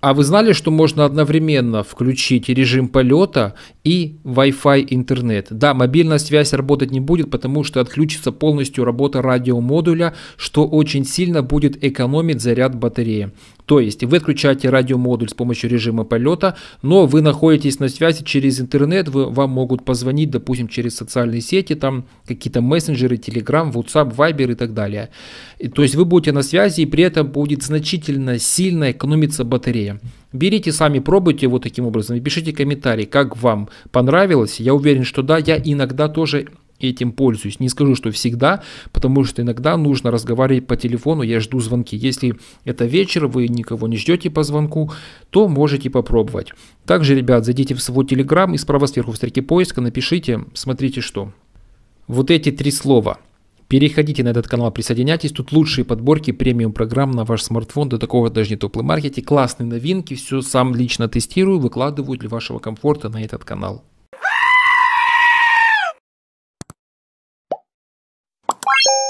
А вы знали, что можно одновременно включить режим полета и Wi-Fi интернет? Да, мобильная связь работать не будет, потому что отключится полностью работа радиомодуля, что очень сильно будет экономить заряд батареи. То есть вы отключаете радиомодуль с помощью режима полета, но вы находитесь на связи через интернет, вы, вам могут позвонить, допустим, через социальные сети, там какие-то мессенджеры, Telegram, WhatsApp, Viber и так далее. И, то есть вы будете на связи, и при этом будет значительно сильно экономиться батарея мнение. Берите сами, пробуйте вот таким образом и пишите комментарии, как вам понравилось. Я уверен, что да, я иногда тоже этим пользуюсь. Не скажу, что всегда, потому что иногда нужно разговаривать по телефону, я жду звонки. Если это вечер, вы никого не ждете по звонку, то можете попробовать. Также, ребят, зайдите в свой телеграм и справа сверху в строке поиска напишите, смотрите что. Вот эти три слова – Переходите на этот канал, присоединяйтесь. Тут лучшие подборки премиум программ на ваш смартфон. До такого даже не топлый маркете. Классные новинки. Все сам лично тестирую, выкладываю для вашего комфорта на этот канал. you